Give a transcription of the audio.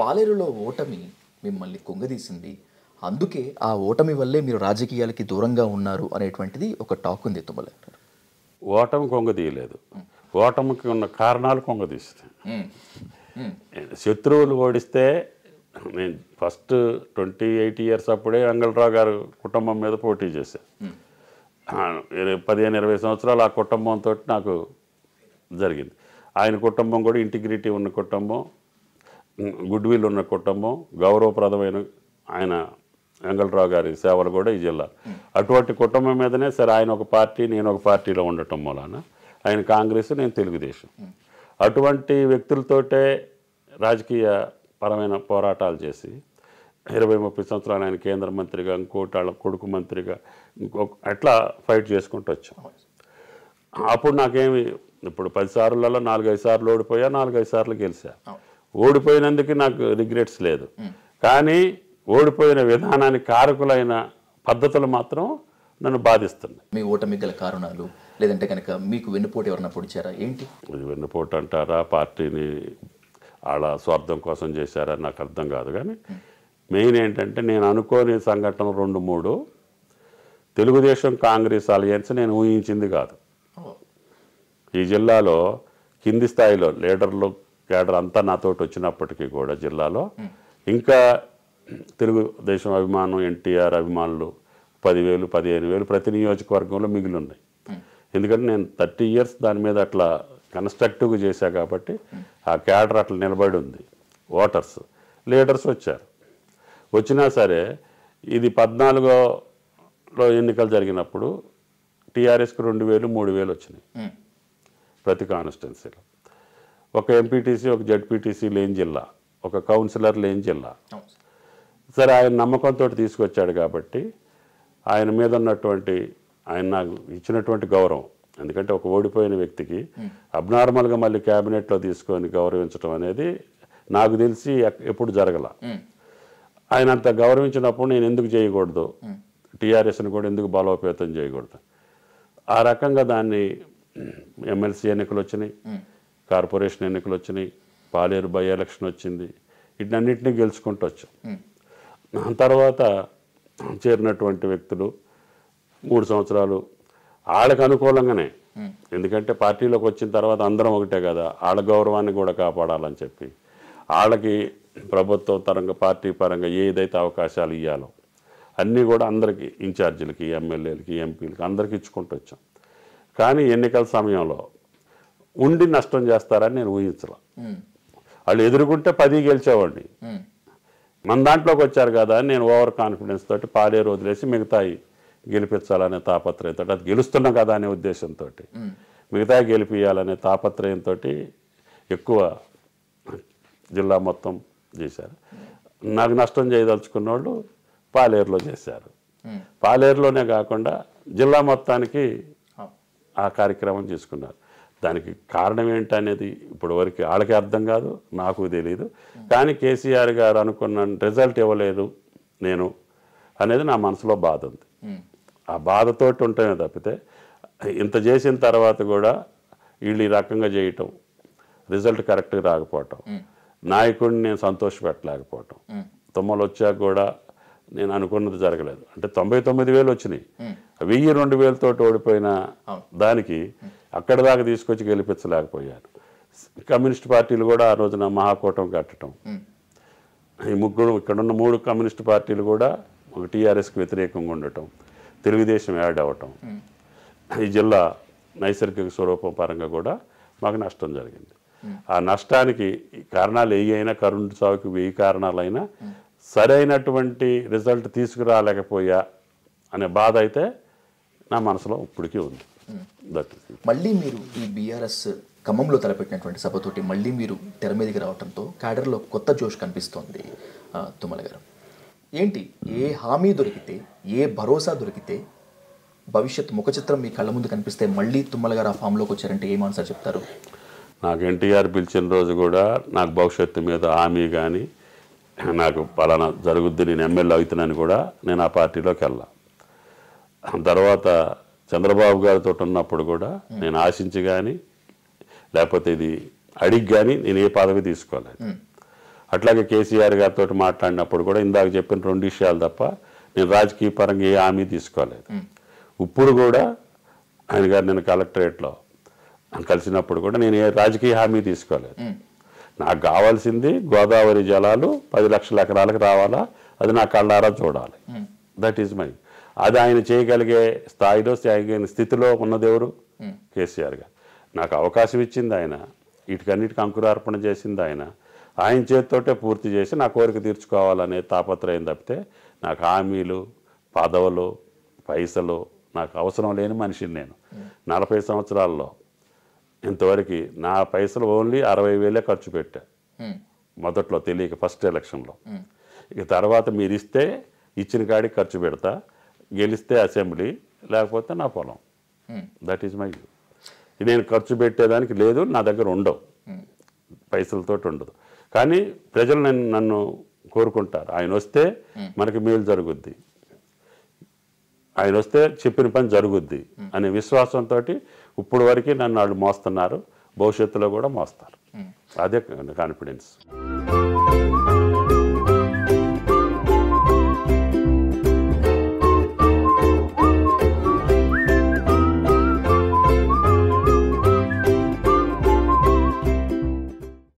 పాలేరులో ఓటమి మిమ్మల్ని కుంగదీసింది అందుకే ఆ ఓటమి వల్లే మీరు రాజకీయాలకి దూరంగా ఉన్నారు అనేటువంటిది ఒక టాక్ ఉంది తుమ్మల ఓటమి కొంగదీయలేదు ఓటమికి ఉన్న కారణాలు కొంగదీస్తాయి శత్రువులు ఓడిస్తే నేను ఫస్ట్ ట్వంటీ ఎయిట్ ఇయర్స్ అప్పుడే అంగళరావు గారు కుటుంబం మీద పోటీ చేశాను పదిహేను ఇరవై సంవత్సరాలు ఆ కుటుంబంతో నాకు జరిగింది ఆయన కుటుంబం కూడా ఇంటిగ్రిటీ ఉన్న కుటుంబం గుడ్ విల్ ఉన్న కుటుంబం గౌరవప్రదమైన ఆయన వెంగళరావు గారి సేవలు కూడా ఈ జిల్లా అటువంటి కుటుంబం మీదనే సరే ఆయన ఒక పార్టీ నేను ఒక పార్టీలో ఉండటం మూలాన ఆయన కాంగ్రెస్ నేను తెలుగుదేశం అటువంటి వ్యక్తులతోటే రాజకీయ పరమైన పోరాటాలు చేసి ఇరవై ముప్పై సంవత్సరాలు ఆయన కేంద్ర మంత్రిగా ఇంకోటి వాళ్ళ కొడుకు మంత్రిగా ఇంకొక అట్లా ఫైట్ చేసుకుంటూ వచ్చాం అప్పుడు నాకేమి ఇప్పుడు పది సార్లలో నాలుగైదు సార్లు ఓడిపోయా నాలుగైదు సార్లు గెలిచా ఓడిపోయినందుకు నాకు రిగ్రెట్స్ లేదు కానీ ఓడిపోయిన విధానానికి కారకులైన పద్ధతులు మాత్రం నన్ను బాధిస్తున్నాయి మీ ఓటమి గల కారణాలు లేదంటే కనుక మీకు వెన్నుపోటు ఎవరన్నా పొడిచారా ఏంటి వెన్నుపోటు అంటారా పార్టీని వాళ్ళ స్వార్థం కోసం చేశారా నాకు అర్థం కాదు కానీ మెయిన్ ఏంటంటే నేను అనుకోని సంఘటన రెండు మూడు తెలుగుదేశం కాంగ్రెస్ అలయన్స్ నేను ఊహించింది కాదు ఈ జిల్లాలో కింది స్థాయిలో లీడర్లు క్యాడర్ అంతా నాతోటి వచ్చినప్పటికీ కూడా జిల్లాలో ఇంకా తెలుగుదేశం అభిమానం ఎన్టీఆర్ అభిమానులు పదివేలు పదిహేను వేలు ప్రతి నియోజకవర్గంలో మిగిలి ఉన్నాయి ఎందుకంటే నేను థర్టీ ఇయర్స్ దాని మీద అట్లా కన్స్ట్రక్టివ్గా చేశా కాబట్టి ఆ క్యాడర్ అట్లా నిలబడి ఉంది ఓటర్స్ లీడర్స్ వచ్చారు వచ్చినా సరే ఇది పద్నాలుగోలో ఎన్నికలు జరిగినప్పుడు టీఆర్ఎస్కి రెండు వేలు మూడు వేలు వచ్చినాయి ప్రతి కాన్స్టిట్యున్సీలో ఒక ఎంపీటీసీ ఒక జడ్పీటీసీ లేని జిల్లా ఒక కౌన్సిలర్ లేని జిల్లా సరే ఆయన నమ్మకంతో తీసుకొచ్చాడు కాబట్టి ఆయన మీద ఉన్నటువంటి ఆయన నాకు ఇచ్చినటువంటి గౌరవం ఎందుకంటే ఒక ఓడిపోయిన వ్యక్తికి అబ్నార్మల్గా మళ్ళీ క్యాబినెట్లో తీసుకొని గౌరవించడం అనేది నాకు తెలిసి ఎప్పుడు జరగల ఆయన అంత గౌరవించినప్పుడు నేను ఎందుకు చేయకూడదు టీఆర్ఎస్ని కూడా ఎందుకు బలోపేతం చేయకూడదు ఆ రకంగా దాన్ని ఎమ్మెల్సీ ఎన్నికలు వచ్చినాయి కార్పొరేషన్ ఎన్నికలు వచ్చినాయి పాలేరు బై ఎలక్షన్ వచ్చింది వీటినన్నింటినీ గెలుచుకుంటూ వచ్చాం తర్వాత చేరినటువంటి వ్యక్తులు మూడు సంవత్సరాలు వాళ్ళకు అనుకూలంగానే ఎందుకంటే పార్టీలోకి వచ్చిన తర్వాత అందరం ఒకటే కదా వాళ్ళ గౌరవాన్ని కూడా కాపాడాలని చెప్పి వాళ్ళకి ప్రభుత్వ తరంగా పార్టీ పరంగా ఏదైతే అవకాశాలు ఇవ్వాలో అన్నీ కూడా అందరికీ ఇన్ఛార్జీలకి ఎమ్మెల్యేలకి ఎంపీలకి అందరికి ఇచ్చుకుంటూ వచ్చాం కానీ ఎన్నికల సమయంలో ఉండి నష్టం చేస్తారని నేను ఊహించలా వాళ్ళు ఎదురుకుంటే పది గెలిచేవాడిని మన దాంట్లోకి వచ్చారు కదా అని నేను ఓవర్ కాన్ఫిడెన్స్ తోటి పాలేరు వదిలేసి మిగతాయి గెలిపించాలనే తాపత్రయంతో అది గెలుస్తున్నాం కదా అనే ఉద్దేశంతో మిగతా గెలిపించాలనే తాపత్రయంతో ఎక్కువ జిల్లా మొత్తం చేశారు నాకు నష్టం చేయదలుచుకున్న వాళ్ళు పాలేరులో చేశారు పాలేరులోనే కాకుండా జిల్లా మొత్తానికి ఆ కార్యక్రమం తీసుకున్నారు దానికి కారణం ఏంటనేది ఇప్పటి వరకు వాళ్ళకి అర్థం కాదు నాకు తెలియదు కానీ కేసీఆర్ గారు అనుకున్న రిజల్ట్ ఇవ్వలేదు నేను అనేది నా మనసులో బాధ ఉంది ఆ బాధతోటి ఉంటేనే తప్పితే ఇంత చేసిన తర్వాత కూడా వీళ్ళు ఈ రకంగా చేయటం రిజల్ట్ కరెక్ట్గా రాకపోవటం నాయకుడిని నేను సంతోషపెట్టలేకపోవటం తుమ్మలు వచ్చాక కూడా నేను అనుకున్నది జరగలేదు అంటే తొంభై తొమ్మిది వేలు వచ్చినాయి వెయ్యి రెండు వేలతో ఓడిపోయిన దానికి అక్కడ దాకా తీసుకొచ్చి గెలిపించలేకపోయారు కమ్యూనిస్ట్ పార్టీలు కూడా ఆ రోజున మహాకూటం కట్టడం ఈ ముగ్గురు ఇక్కడున్న మూడు కమ్యూనిస్ట్ పార్టీలు కూడా ఒక టీఆర్ఎస్కి వ్యతిరేకంగా ఉండటం తెలుగుదేశం యాడ్ అవ్వటం ఈ జిల్లా నైసర్గిక స్వరూపం పరంగా కూడా మాకు నష్టం జరిగింది ఆ నష్టానికి కారణాలు ఏ అయినా కరుణ్ సాగుకి వెయ్యి కారణాలైనా సరైనటువంటి రిజల్ట్ తీసుకురాలేకపోయా అనే బాధ అయితే నా మనసులో ఇప్పటికీ ఉంది మళ్ళీ మీరు ఈ బీఆర్ఎస్ ఖమ్మంలో తలపెట్టినటువంటి సభతోటి మళ్ళీ మీరు తెర మీదకి రావడంతో క్యాడర్లో కొత్త జోష్ కనిపిస్తోంది తుమ్మల గారు ఏంటి ఏ హామీ దొరికితే ఏ భరోసా దొరికితే భవిష్యత్ ముఖ చిత్రం మీ కళ్ళ ముందు కనిపిస్తే మళ్ళీ తుమ్మల గారు ఆ ఫామ్లోకి వచ్చారంటే ఏ ఆన్సర్ చెప్తారు నాకు ఎన్టీఆర్ పిలిచిన రోజు కూడా నాకు భవిష్యత్తు మీద హామీ కానీ నాకు పలానా జరుగుద్ది నేను ఎమ్మెల్యే అవుతున్నాను కూడా నేను ఆ పార్టీలోకి వెళ్ళా తర్వాత చంద్రబాబు గారితో ఉన్నప్పుడు కూడా నేను ఆశించి కానీ లేకపోతే ఇది అడిగి కానీ నేను ఏ పదవి తీసుకోలేదు అట్లాగే కేసీఆర్ గారితో మాట్లాడినప్పుడు కూడా ఇందాక చెప్పిన రెండు విషయాలు తప్ప నేను రాజకీయ పరంగా ఏ హామీ తీసుకోలేదు ఇప్పుడు కూడా ఆయన గారు నేను కలెక్టరేట్లో కలిసినప్పుడు కూడా నేను ఏ రాజకీయ హామీ తీసుకోలేదు నాకు కావాల్సింది గోదావరి జలాలు పది లక్షల ఎకరాలకు రావాలా అది నా కళ్ళారా చూడాలి దట్ ఈజ్ మై అది ఆయన చేయగలిగే స్థాయిలో చేయగలిగిన స్థితిలో ఉన్నదెవరు కేసీఆర్ గారు నాకు అవకాశం ఇచ్చింది ఆయన వీటికన్నిటికి అంకురార్పణ చేసింది ఆయన ఆయన చేతితోటే పూర్తి చేసి నా కోరిక తీర్చుకోవాలనే తాపత్రయం తప్పితే నాకు హామీలు పదవులు పైసలు నాకు అవసరం లేని మనిషిని నేను నలభై సంవత్సరాల్లో ఇంతవరకు నా పైసలు ఓన్లీ అరవై వేలే ఖర్చు పెట్టా మొదట్లో తెలియక ఫస్ట్ ఎలక్షన్లో ఇక తర్వాత మీరు ఇస్తే ఇచ్చిన కాడికి ఖర్చు పెడతా గెలిస్తే అసెంబ్లీ లేకపోతే నా పొలం దట్ ఈజ్ మై వ్యూ నేను ఖర్చు పెట్టేదానికి లేదు నా దగ్గర ఉండవు hmm. పైసలతో ఉండదు కానీ ప్రజలు నన్ను నన్ను కోరుకుంటారు ఆయన వస్తే hmm. మనకి మేలు జరుగుద్ది ఆయన వస్తే చెప్పిన పని జరుగుద్ది hmm. అనే విశ్వాసంతో ఇప్పుడు వరకు నన్ను వాళ్ళు మోస్తున్నారు భవిష్యత్తులో కూడా మోస్తారు అదే కాన్ఫిడెన్స్